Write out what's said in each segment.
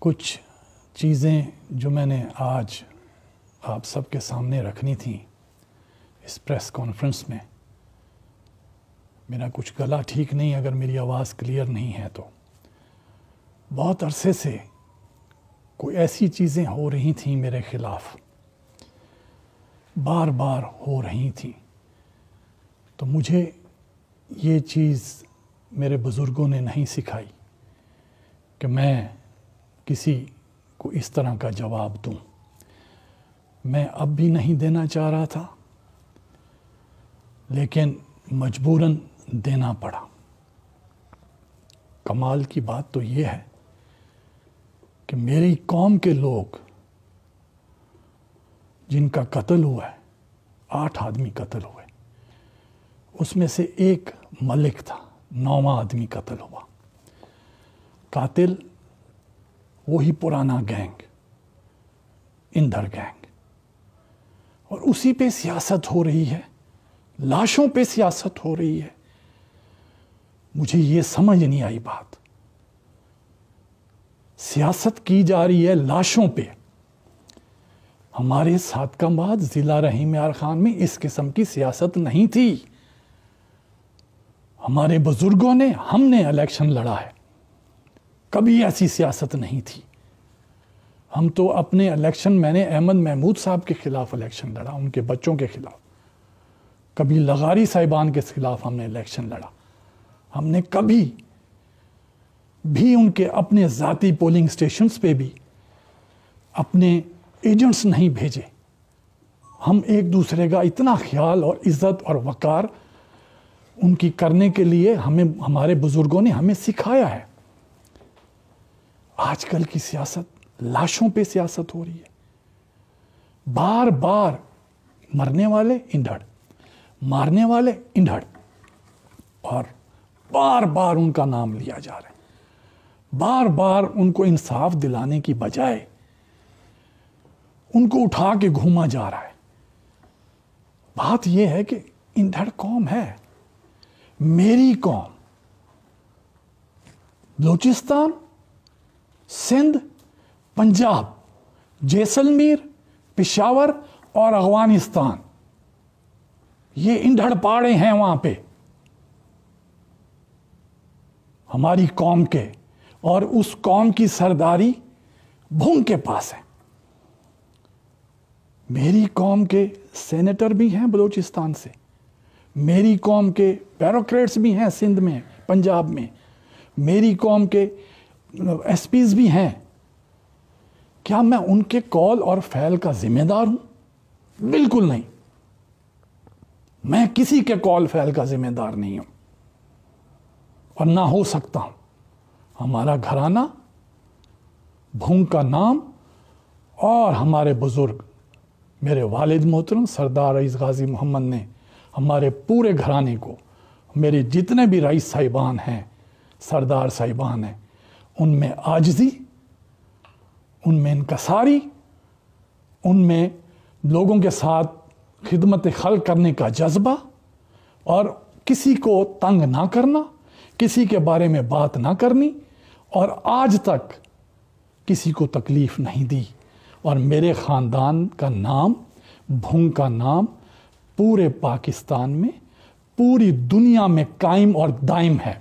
कुछ चीज़ें जो मैंने आज आप सबके सामने रखनी थी इस प्रेस कॉन्फ्रेंस में मेरा कुछ गला ठीक नहीं अगर मेरी आवाज़ क्लियर नहीं है तो बहुत अरसे से कोई ऐसी चीज़ें हो रही थी मेरे ख़िलाफ़ बार बार हो रही थी तो मुझे ये चीज़ मेरे बुज़ुर्गों ने नहीं सिखाई कि मैं किसी को इस तरह का जवाब दूं मैं अब भी नहीं देना चाह रहा था लेकिन मजबूरन देना पड़ा कमाल की बात तो ये है कि मेरी कौम के लोग जिनका कत्ल हुआ है आठ आदमी कत्ल हुए उसमें से एक मलिक था नौवा आदमी कत्ल हुआ कातिल वही पुराना गैंग इंदर गैंग और उसी पे सियासत हो रही है लाशों पे सियासत हो रही है मुझे ये समझ नहीं आई बात सियासत की जा रही है लाशों पे हमारे बाद ज़िला रहीम यार खान में इस किस्म की सियासत नहीं थी हमारे बुज़ुर्गों ने हमने इलेक्शन लड़ा है कभी ऐसी सियासत नहीं थी हम तो अपने इलेक्शन मैंने अहमद महमूद साहब के ख़िलाफ़ इलेक्शन लड़ा उनके बच्चों के ख़िलाफ़ कभी लगारी साहिबान के ख़िलाफ़ हमने इलेक्शन लड़ा हमने कभी भी उनके अपने ज़ाती पोलिंग स्टेशंस पे भी अपने एजेंट्स नहीं भेजे हम एक दूसरे का इतना ख्याल और इज़्ज़त और वक़ार उनकी करने के लिए हमें हमारे बुज़ुर्गों ने हमें सिखाया है आजकल की सियासत लाशों पे सियासत हो रही है बार बार मरने वाले इंधड़ मारने वाले इंधड़ और बार बार उनका नाम लिया जा रहा है बार बार उनको इंसाफ दिलाने की बजाय उनको उठा के घूमा जा रहा है बात यह है कि इंधड़ कौम है मेरी कौम बलूचिस्तान सिंध पंजाब जैसलमेर पिशावर और अफगानिस्तान ये इंधड़ पहाड़े हैं वहां पे हमारी कौम के और उस कौम की सरदारी भूंग के पास है मेरी कौम के सेनेटर भी हैं बलूचिस्तान से मेरी कौम के बैरोक्रेट्स भी हैं सिंध में पंजाब में मेरी कौम के एस मतलब भी हैं क्या मैं उनके कॉल और फैल का जिम्मेदार हूं बिल्कुल नहीं मैं किसी के कॉल फैल का जिम्मेदार नहीं हूं और ना हो सकता हूं हमारा घराना भूंग का नाम और हमारे बुजुर्ग मेरे वालिद मोहतरम सरदार रईस गाजी मोहम्मद ने हमारे पूरे घराने को मेरे जितने भी रईस साहिबान हैं सरदार साहिबान हैं उनमें आजजी उनमें इनकसारी उनमें लोगों के साथ खिदमत खल करने का जज्बा और किसी को तंग ना करना किसी के बारे में बात ना करनी और आज तक किसी को तकलीफ नहीं दी और मेरे ख़ानदान का नाम भूंग का नाम पूरे पाकिस्तान में पूरी दुनिया में कायम और दायम है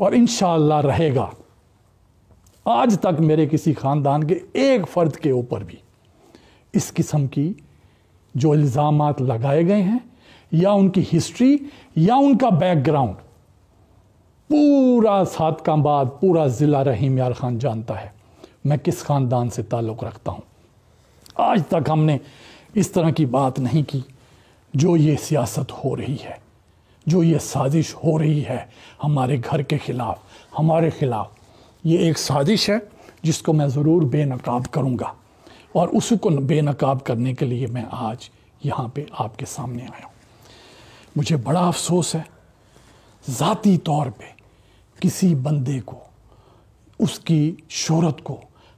और इन रहेगा आज तक मेरे किसी ख़ानदान के एक फ़र्द के ऊपर भी इस किस्म की जो इल्ज़ाम लगाए गए हैं या उनकी हिस्ट्री या उनका बैकग्राउंड पूरा सात का बाद पूरा ज़िला रहीम यार ख़ान जानता है मैं किस ख़ानदान से ताल्लुक़ रखता हूँ आज तक हमने इस तरह की बात नहीं की जो ये सियासत हो रही है जो ये साजिश हो रही है हमारे घर के ख़िलाफ़ हमारे ख़िलाफ़ ये एक साजिश है जिसको मैं ज़रूर बेनकाब करूँगा और उसी को बेनकाब करने के लिए मैं आज यहाँ पे आपके सामने आया हूँ मुझे बड़ा अफसोस है ज़ाती तौर पे किसी बंदे को उसकी शोहरत को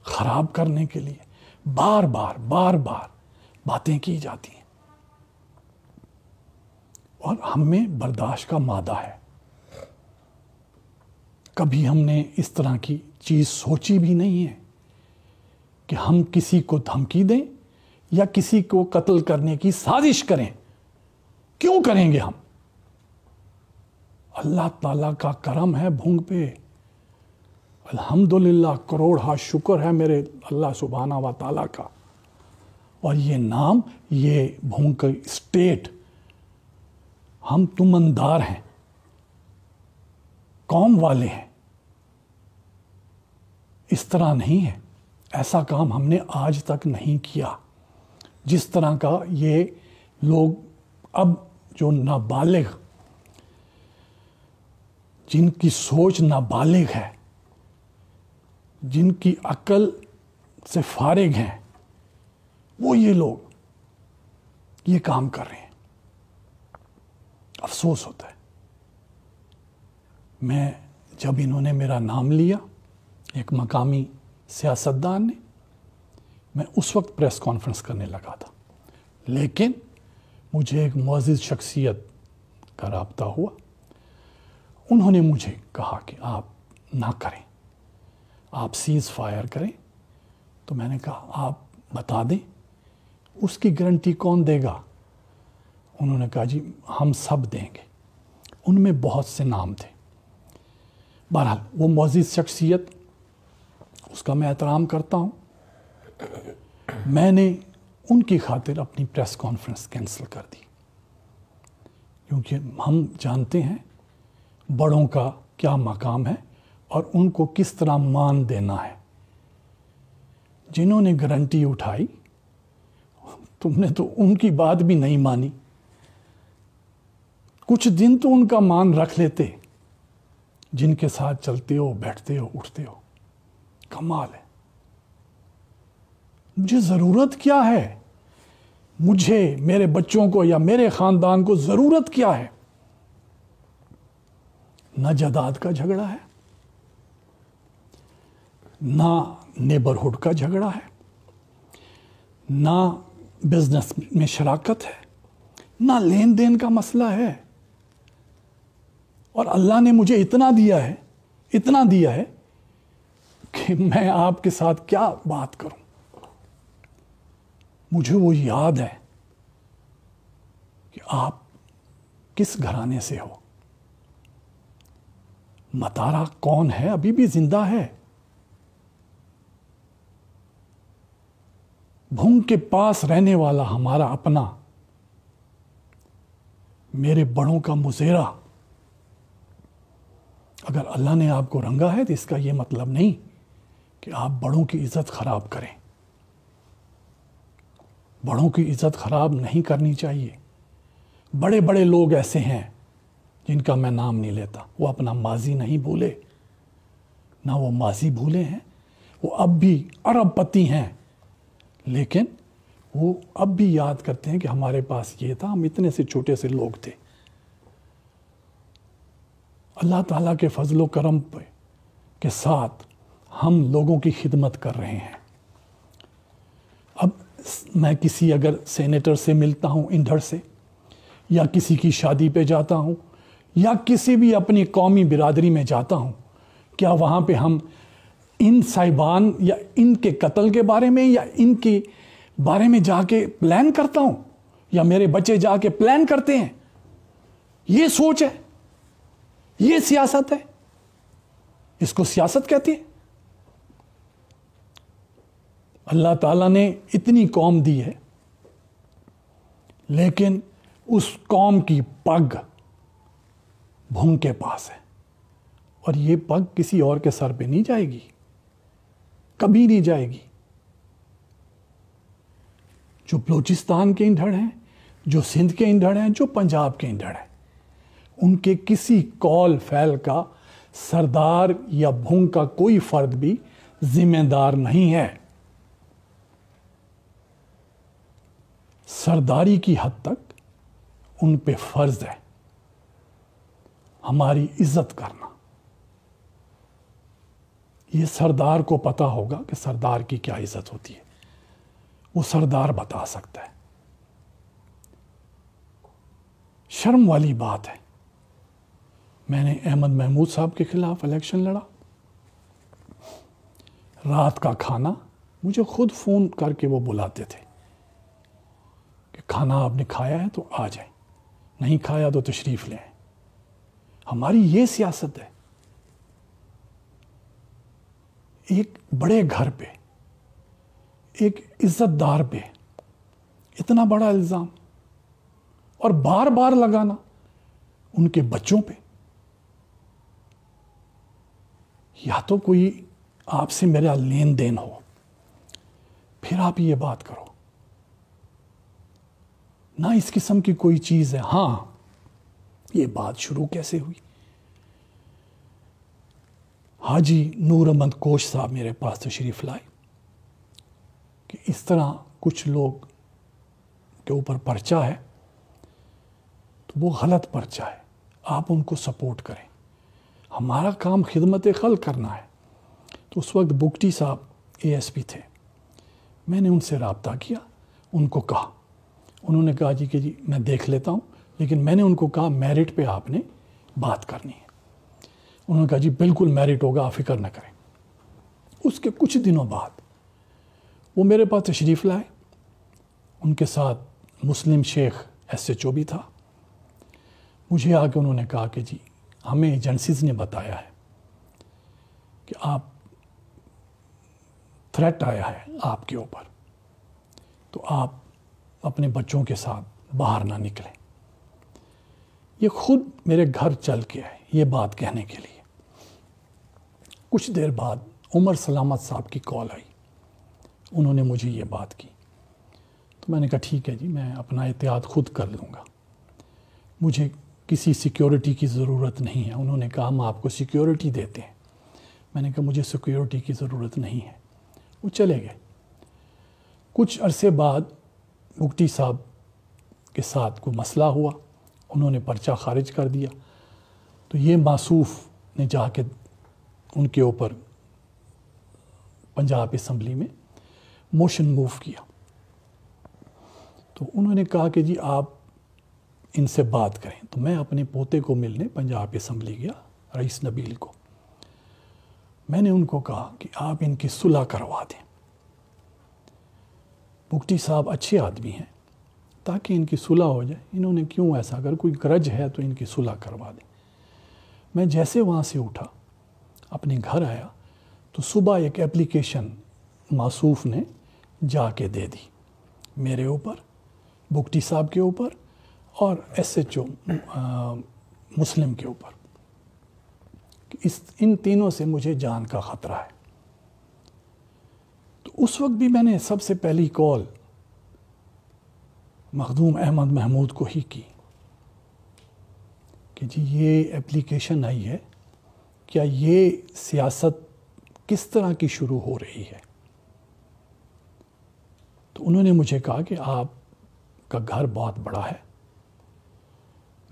ख़राब करने के लिए बार बार बार बार बातें की जाती हैं और हम में बर्दाश्त का मादा है कभी हमने इस तरह की चीज़ सोची भी नहीं है कि हम किसी को धमकी दें या किसी को कत्ल करने की साजिश करें क्यों करेंगे हम अल्लाह ताला का करम है भूंग पे अल्हम्दुलिल्लाह करोड़ हा शुक्र है मेरे अल्लाह सुबहाना व ताला का और ये नाम ये भूंग स्टेट हम तुमनदार हैं कौम वाले हैं इस तरह नहीं है ऐसा काम हमने आज तक नहीं किया जिस तरह का ये लोग अब जो नाबालिग जिनकी सोच नाबालिग है जिनकी अकल से फारिग हैं वो ये लोग ये काम कर रहे हैं अफसोस होता है मैं जब इन्होंने मेरा नाम लिया एक मकामी सियासतदान ने मैं उस वक्त प्रेस कॉन्फ्रेंस करने लगा था लेकिन मुझे एक मज़ शख्सियत का रबता हुआ उन्होंने मुझे कहा कि आप ना करें आप सीज़ फायर करें तो मैंने कहा आप बता दें उसकी गारंटी कौन देगा उन्होंने कहा जी हम सब देंगे उनमें बहुत से नाम थे बहरहाल वो मौजूद शख्सियत उसका मैं एहतराम करता हूँ मैंने उनकी खातिर अपनी प्रेस कॉन्फ्रेंस कैंसिल कर दी क्योंकि हम जानते हैं बड़ों का क्या मकाम है और उनको किस तरह मान देना है जिन्होंने गारंटी उठाई तुमने तो उनकी बात भी नहीं मानी कुछ दिन तो उनका मान रख लेते जिनके साथ चलते हो बैठते हो उठते हो कमाल है मुझे ज़रूरत क्या है मुझे मेरे बच्चों को या मेरे ख़ानदान को ज़रूरत क्या है ना जदाद का झगड़ा है ना नेबरहुड का झगड़ा है ना बिजनेस में शराकत है ना लेन देन का मसला है और अल्लाह ने मुझे इतना दिया है इतना दिया है कि मैं आपके साथ क्या बात करूं मुझे वो याद है कि आप किस घराने से हो मतारा कौन है अभी भी जिंदा है भूंग के पास रहने वाला हमारा अपना मेरे बड़ों का मुजेरा अगर अल्लाह ने आपको रंगा है तो इसका ये मतलब नहीं कि आप बड़ों की इज्जत खराब करें बड़ों की इज्जत खराब नहीं करनी चाहिए बड़े बड़े लोग ऐसे हैं जिनका मैं नाम नहीं लेता वो अपना माजी नहीं भूले ना वो माजी भूले हैं वो अब भी अरबपति हैं लेकिन वो अब भी याद करते हैं कि हमारे पास ये था हम इतने से छोटे से लोग थे अल्लाह ताला के फजल करम के साथ हम लोगों की खिदमत कर रहे हैं अब मैं किसी अगर सेनेटर से मिलता हूँ इंधर से या किसी की शादी पे जाता हूँ या किसी भी अपनी कौमी बिरादरी में जाता हूँ क्या वहाँ पे हम इन साहिबान या इनके कत्ल के बारे में या इनके बारे में जाके प्लान करता हूँ या मेरे बच्चे जाके प्लान करते हैं ये सोच है ये सियासत है इसको सियासत कहती है अल्लाह ताला ने इतनी कौम दी है लेकिन उस कौम की पग भूंग के पास है और ये पग किसी और के सर पे नहीं जाएगी कभी नहीं जाएगी जो बलूचिस्तान के ईंधड़ हैं जो सिंध के ईंधड़ हैं जो पंजाब के ईंधड़ हैं उनके किसी कॉल फैल का सरदार या भूंग का कोई फर्द भी जिम्मेदार नहीं है सरदारी की हद तक उन पे फर्ज है हमारी इज्जत करना ये सरदार को पता होगा कि सरदार की क्या इज्जत होती है वो सरदार बता सकता है शर्म वाली बात है मैंने अहमद महमूद साहब के ख़िलाफ़ इलेक्शन लड़ा रात का खाना मुझे खुद फ़ोन करके वो बुलाते थे कि खाना आपने खाया है तो आ जाए नहीं खाया तो तशरीफ़ लें हमारी ये सियासत है एक बड़े घर पे एक इज्जतदार पे इतना बड़ा इल्ज़ाम और बार बार लगाना उनके बच्चों पे या तो कोई आपसे मेरा लेन देन हो फिर आप ये बात करो ना इस किस्म की कोई चीज़ है हाँ ये बात शुरू कैसे हुई हाजी नूर अहमद कोश साहब मेरे पास तशरीफ तो लाए कि इस तरह कुछ लोग के ऊपर पर्चा है तो वो गलत पर्चा है आप उनको सपोर्ट करें हमारा काम खिदमत खल करना है तो उस वक्त बुगटी साहब एएसपी थे मैंने उनसे रबता किया उनको कहा उन्होंने कहा जी कि जी मैं देख लेता हूँ लेकिन मैंने उनको कहा मेरिट पे आपने बात करनी है उन्होंने कहा जी बिल्कुल मेरिट होगा आप फिक्र न करें उसके कुछ दिनों बाद वो मेरे पास तशरीफ़ लाए उनके साथ मुस्लिम शेख एस एच ओ भी था मुझे आके उन्होंने कहा कि जी हमें एजेंसीज ने बताया है कि आप थ्रेट आया है आपके ऊपर तो आप अपने बच्चों के साथ बाहर ना निकलें ये खुद मेरे घर चल के आए ये बात कहने के लिए कुछ देर बाद उमर सलामत साहब की कॉल आई उन्होंने मुझे ये बात की तो मैंने कहा ठीक है जी मैं अपना एहतियात खुद कर लूँगा मुझे किसी सिक्योरिटी की ज़रूरत नहीं है उन्होंने कहा हम आपको सिक्योरिटी देते हैं मैंने कहा मुझे सिक्योरिटी की ज़रूरत नहीं है वो चले गए कुछ अरसे बाद मुक्ति साहब के साथ कोई मसला हुआ उन्होंने पर्चा खारिज कर दिया तो ये मासूफ ने जाके उनके ऊपर पंजाब इसम्बली में मोशन मूव किया तो उन्होंने कहा कि जी आप इनसे बात करें तो मैं अपने पोते को मिलने पंजाब असम्बली गया रईस नबील को मैंने उनको कहा कि आप इनकी सुलह करवा दें मुक्टी साहब अच्छे आदमी हैं ताकि इनकी सुलह हो जाए इन्होंने क्यों ऐसा अगर कोई ग्रज है तो इनकी सुलह करवा दें मैं जैसे वहाँ से उठा अपने घर आया तो सुबह एक एप्लीकेशन मासूफ ने जाके दे दी मेरे ऊपर बुकटी साहब के ऊपर और एस एच ओ मुस्लिम के ऊपर इस इन तीनों से मुझे जान का ख़तरा है तो उस वक्त भी मैंने सबसे पहली कॉल मखदूम अहमद महमूद को ही की कि जी ये एप्लीकेशन आई है क्या ये सियासत किस तरह की शुरू हो रही है तो उन्होंने मुझे कहा कि आप का घर बहुत बड़ा है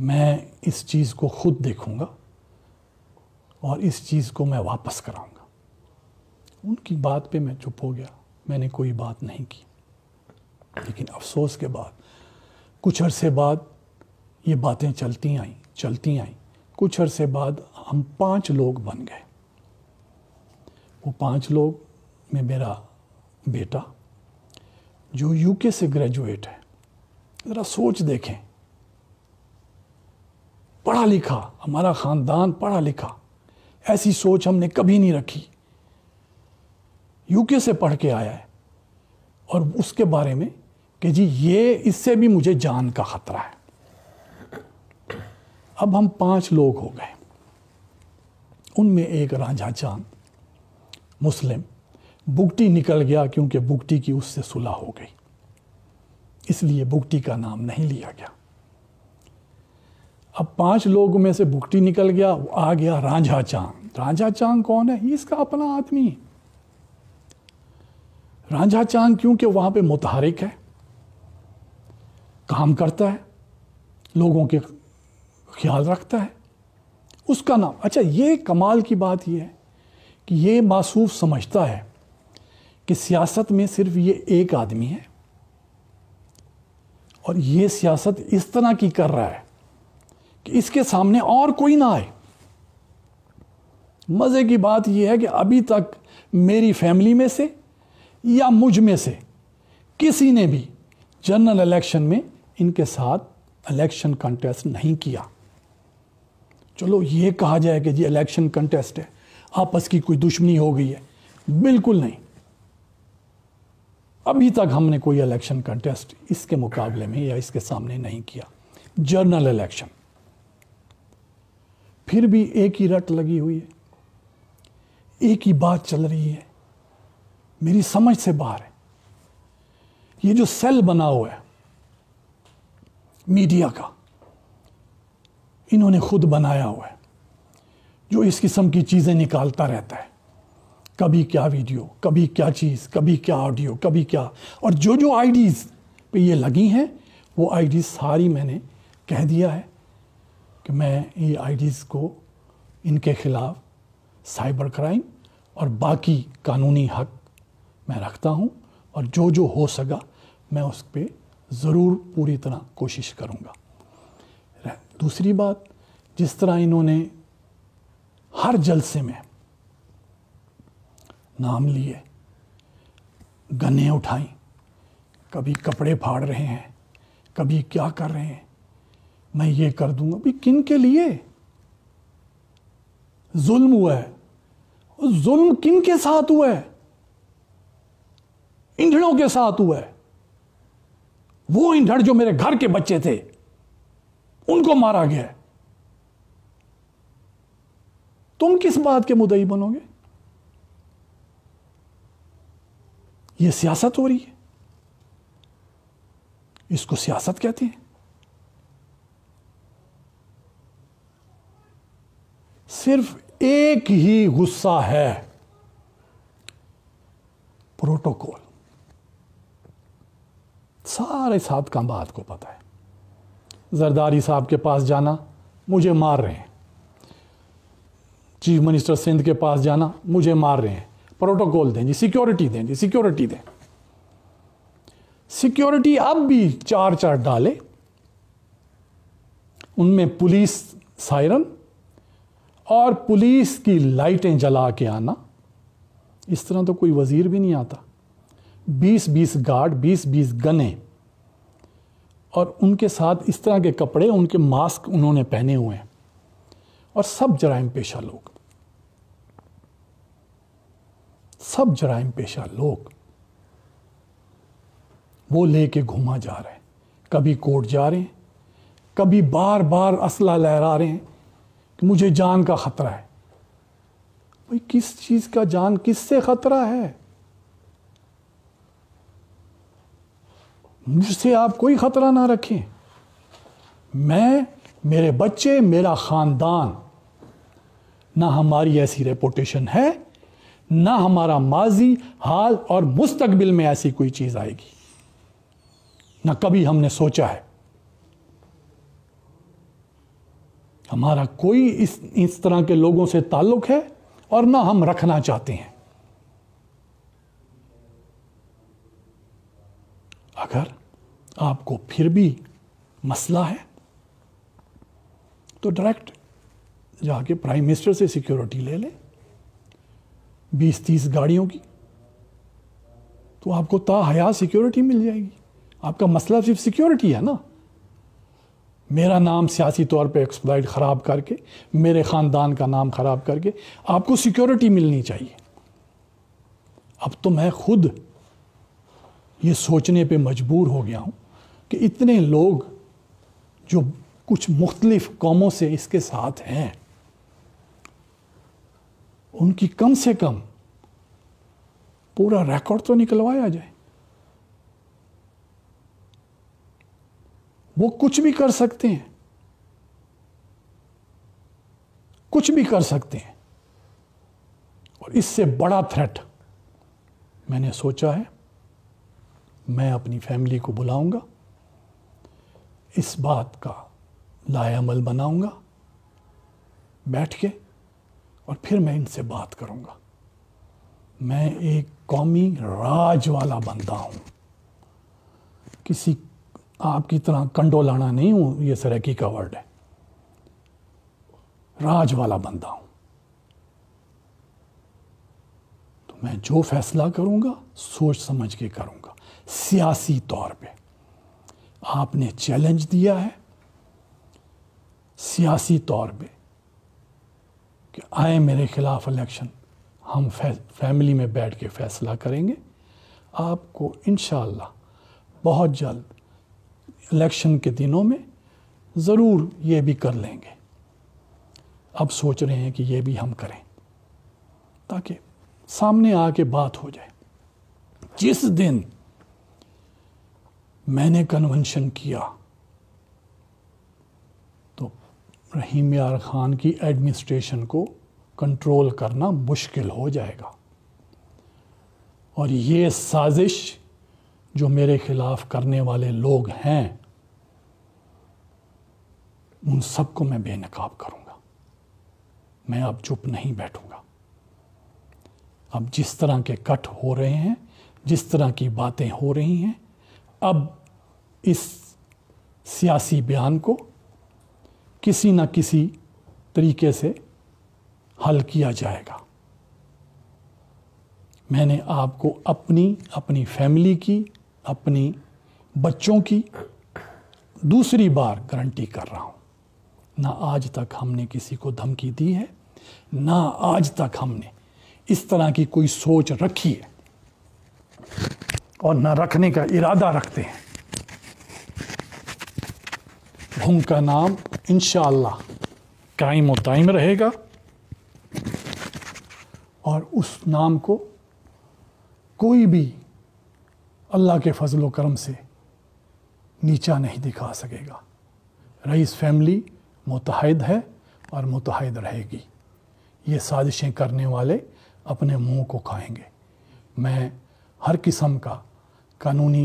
मैं इस चीज़ को खुद देखूंगा और इस चीज़ को मैं वापस कराऊंगा उनकी बात पे मैं चुप हो गया मैंने कोई बात नहीं की लेकिन अफसोस के बाद कुछ अरसे बाद ये बातें चलती आईं चलती आईं कुछ अरसे बाद हम पांच लोग बन गए वो पांच लोग में मेरा बेटा जो यूके से ग्रेजुएट है ज़रा सोच देखें पढ़ा लिखा हमारा ख़ानदान पढ़ा लिखा ऐसी सोच हमने कभी नहीं रखी यूके से पढ़ के आया है और उसके बारे में कि जी ये इससे भी मुझे जान का ख़तरा है अब हम पांच लोग हो गए उनमें एक राझा चांद मुस्लिम बुगटी निकल गया क्योंकि बुगटी की उससे सुलह हो गई इसलिए बुगटी का नाम नहीं लिया गया अब पांच लोगों में से भुगटी निकल गया आ गया रांझा चांग राझा चांग कौन है इसका अपना आदमी रांझा चांग क्योंकि वहां पे मुतहरिक है काम करता है लोगों के ख्याल रखता है उसका नाम अच्छा ये कमाल की बात यह है कि ये मासूफ समझता है कि सियासत में सिर्फ ये एक आदमी है और ये सियासत इस तरह की कर रहा है कि इसके सामने और कोई ना आए मज़े की बात यह है कि अभी तक मेरी फैमिली में से या मुझ में से किसी ने भी जनरल इलेक्शन में इनके साथ इलेक्शन कंटेस्ट नहीं किया चलो ये कहा जाए कि जी इलेक्शन कंटेस्ट है आपस की कोई दुश्मनी हो गई है बिल्कुल नहीं अभी तक हमने कोई इलेक्शन कंटेस्ट इसके मुकाबले में या इसके सामने नहीं किया जनरल इलेक्शन फिर भी एक ही रट लगी हुई है एक ही बात चल रही है मेरी समझ से बाहर है ये जो सेल बना हुआ है मीडिया का इन्होंने खुद बनाया हुआ है जो इस किस्म की चीज़ें निकालता रहता है कभी क्या वीडियो कभी क्या चीज़ कभी क्या ऑडियो कभी क्या और जो जो आईडीज़ पे ये लगी हैं वो आईडी सारी मैंने कह दिया है कि मैं ये आई को इनके ख़िलाफ़ साइबर क्राइम और बाकी कानूनी हक मैं रखता हूँ और जो जो हो सका मैं उस पर ज़रूर पूरी तरह कोशिश करूँगा दूसरी बात जिस तरह इन्होंने हर जलसे में नाम लिए गन्ने उठाई कभी कपड़े फाड़ रहे हैं कभी क्या कर रहे हैं मैं ये कर दूंगा भाई किन के लिए जुल्म हुआ है जुल्म किन के साथ हुआ है इंधड़ों के साथ हुआ है वो इंधड़ जो मेरे घर के बच्चे थे उनको मारा गया तुम किस बात के मुदई बनोगे ये सियासत हो रही है इसको सियासत कहते हैं सिर्फ एक ही गुस्सा है प्रोटोकॉल सारे साथ का बात को पता है जरदारी साहब के पास जाना मुझे मार रहे हैं चीफ मिनिस्टर सिंध के पास जाना मुझे मार रहे हैं प्रोटोकॉल दें जी सिक्योरिटी दें जी सिक्योरिटी दें सिक्योरिटी अब भी चार चार डाले उनमें पुलिस सायरन और पुलिस की लाइटें जला के आना इस तरह तो कोई वजीर भी नहीं आता बीस बीस गार्ड बीस बीस गने और उनके साथ इस तरह के कपड़े उनके मास्क उन्होंने पहने हुए हैं और सब जराइम पेशा लोग सब जराइम पेशा लोग वो लेके घुमा जा रहे हैं कभी कोर्ट जा रहे हैं कभी बार बार असला लहरा रहे हैं कि मुझे जान का खतरा है भाई किस चीज का जान किससे खतरा है मुझसे आप कोई खतरा ना रखें मैं मेरे बच्चे मेरा खानदान ना हमारी ऐसी रेपुटेशन है ना हमारा माजी हाल और मुस्तकबिल में ऐसी कोई चीज़ आएगी ना कभी हमने सोचा है हमारा कोई इस इस तरह के लोगों से ताल्लुक है और ना हम रखना चाहते हैं अगर आपको फिर भी मसला है तो डायरेक्ट जाके प्राइम मिनिस्टर से सिक्योरिटी ले लें बीस तीस गाड़ियों की तो आपको ता हया सिक्योरिटी मिल जाएगी आपका मसला सिर्फ सिक्योरिटी है ना मेरा नाम सियासी तौर पे एक्सप्लाइट ख़राब करके मेरे ख़ानदान का नाम ख़राब करके आपको सिक्योरिटी मिलनी चाहिए अब तो मैं खुद ये सोचने पे मजबूर हो गया हूँ कि इतने लोग जो कुछ मुख्तलिफ कौमों से इसके साथ हैं उनकी कम से कम पूरा रिकॉर्ड तो निकलवाया जाए वो कुछ भी कर सकते हैं कुछ भी कर सकते हैं और इससे बड़ा थ्रेट मैंने सोचा है मैं अपनी फैमिली को बुलाऊंगा इस बात का लायामल बनाऊंगा बैठ के और फिर मैं इनसे बात करूंगा मैं एक कौमी राज वाला बंदा हूं किसी आपकी तरह कंडो लाना नहीं हूं ये सरैकी का वर्ड है राज वाला बंदा हूं तो मैं जो फैसला करूंगा सोच समझ के करूंगा सियासी तौर पे आपने चैलेंज दिया है सियासी तौर पे कि आए मेरे खिलाफ इलेक्शन हम फैमिली में बैठ के फैसला करेंगे आपको इन बहुत जल्द इलेक्शन के दिनों में ज़रूर ये भी कर लेंगे अब सोच रहे हैं कि ये भी हम करें ताकि सामने आके बात हो जाए जिस दिन मैंने कन्वेंशन किया तो रहीम यार खान की एडमिनिस्ट्रेशन को कंट्रोल करना मुश्किल हो जाएगा और ये साजिश जो मेरे खिलाफ करने वाले लोग हैं उन सबको मैं बेनकाब करूंगा मैं अब चुप नहीं बैठूंगा अब जिस तरह के कट हो रहे हैं जिस तरह की बातें हो रही हैं अब इस सियासी बयान को किसी न किसी तरीके से हल किया जाएगा मैंने आपको अपनी अपनी फैमिली की अपनी बच्चों की दूसरी बार गारंटी कर रहा हूं ना आज तक हमने किसी को धमकी दी है ना आज तक हमने इस तरह की कोई सोच रखी है और ना रखने का इरादा रखते हैं भूम का नाम इनशाला कायम दायम रहेगा और उस नाम को कोई भी अल्लाह के फजल करम से नीचा नहीं दिखा सकेगा रईस फैमिली मुतहद है और मुतहद रहेगी ये साजिशें करने वाले अपने मुंह को खाएंगे मैं हर किस्म का कानूनी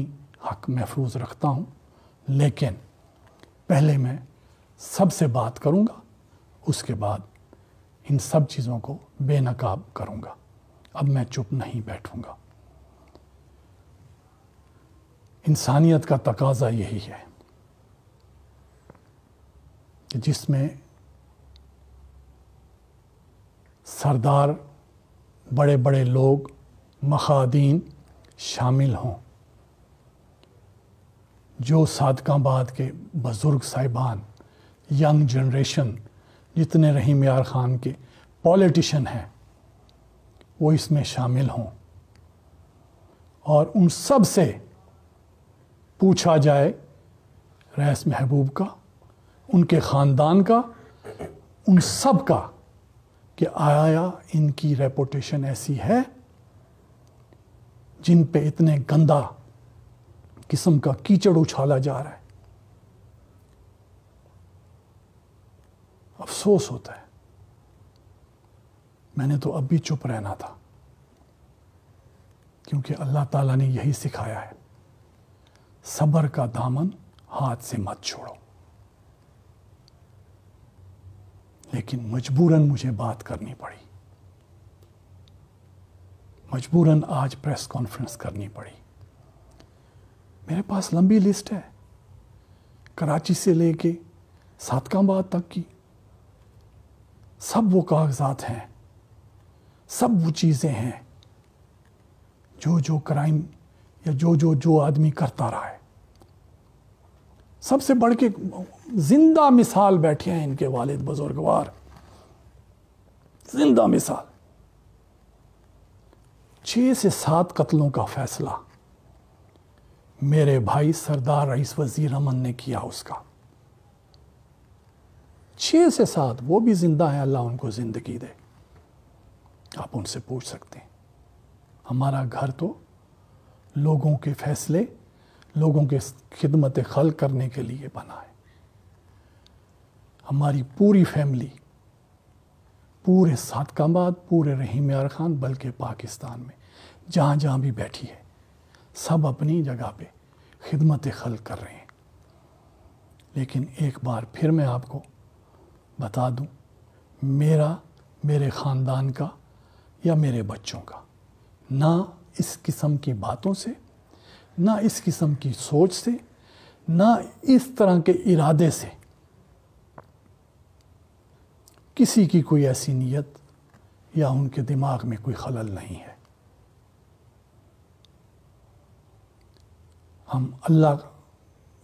हक महफूज रखता हूँ लेकिन पहले मैं सबसे बात करूँगा उसके बाद इन सब चीज़ों को बेनकाब करूँगा अब मैं चुप नहीं बैठूँगा इंसानियत का तकाजा यही है कि जिसमें सरदार बड़े बड़े लोग मखादीन शामिल हों जो सादकाबाद के बुज़ुर्ग साहिबान यंग जनरेशन जितने रहीम यार ख़ान के पॉलिटिशन हैं वो इसमें शामिल हों और उन सब से पूछा जाए रैस महबूब का उनके ख़ानदान का उन सब का कि आया इनकी रेपोटेशन ऐसी है जिन पे इतने गंदा किस्म का कीचड़ उछाला जा रहा है अफसोस होता है मैंने तो अब भी चुप रहना था क्योंकि अल्लाह ताला ने यही सिखाया है सबर का दामन हाथ से मत छोड़ो लेकिन मजबूरन मुझे बात करनी पड़ी मजबूरन आज प्रेस कॉन्फ्रेंस करनी पड़ी मेरे पास लंबी लिस्ट है कराची से लेके सातकाबाद तक की सब वो कागजात हैं सब वो चीज़ें हैं जो जो क्राइम या जो जो जो आदमी करता रहा है सबसे बढ़ के जिंदा मिसाल बैठे हैं इनके वालिद बुजुर्गवार जिंदा मिसाल छ से सात कत्लों का फैसला मेरे भाई सरदार रईस वजीर अमन ने किया उसका छः से सात वो भी जिंदा है अल्लाह उनको ज़िंदगी दे आप उनसे पूछ सकते हैं हमारा घर तो लोगों के फैसले लोगों के खिदमत खल करने के लिए बना है हमारी पूरी फैमिली पूरे सातकाबाद पूरे रहीम यार खान बल्कि पाकिस्तान में जहाँ जहाँ भी बैठी है सब अपनी जगह पे खिदमत खल कर रहे हैं लेकिन एक बार फिर मैं आपको बता दूं मेरा मेरे ख़ानदान का या मेरे बच्चों का ना इस किस्म की बातों से ना इस किस्म की सोच से ना इस तरह के इरादे से किसी की कोई ऐसी नीयत या उनके दिमाग में कोई खलल नहीं है हम अल्लाह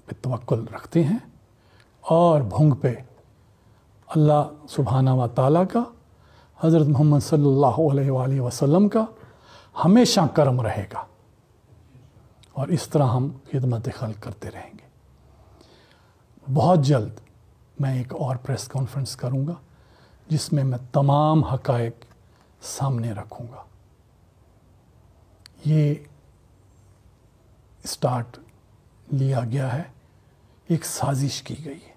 पे तवक्ल रखते हैं और भोंग पे अल्लाह सुबहाना व ताली का हज़रत मोहम्मद सल्लल्लाहु अलैहि वसल्लम का हमेशा कर्म रहेगा और इस तरह हम खिदमत खल करते रहेंगे बहुत जल्द मैं एक और प्रेस कॉन्फ्रेंस करूँगा जिसमें मैं तमाम हकायक सामने रखूँगा ये स्टार्ट लिया गया है एक साजिश की गई है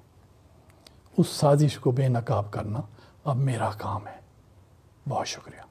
उस साजिश को बेनकाब करना अब मेरा काम है बहुत शुक्रिया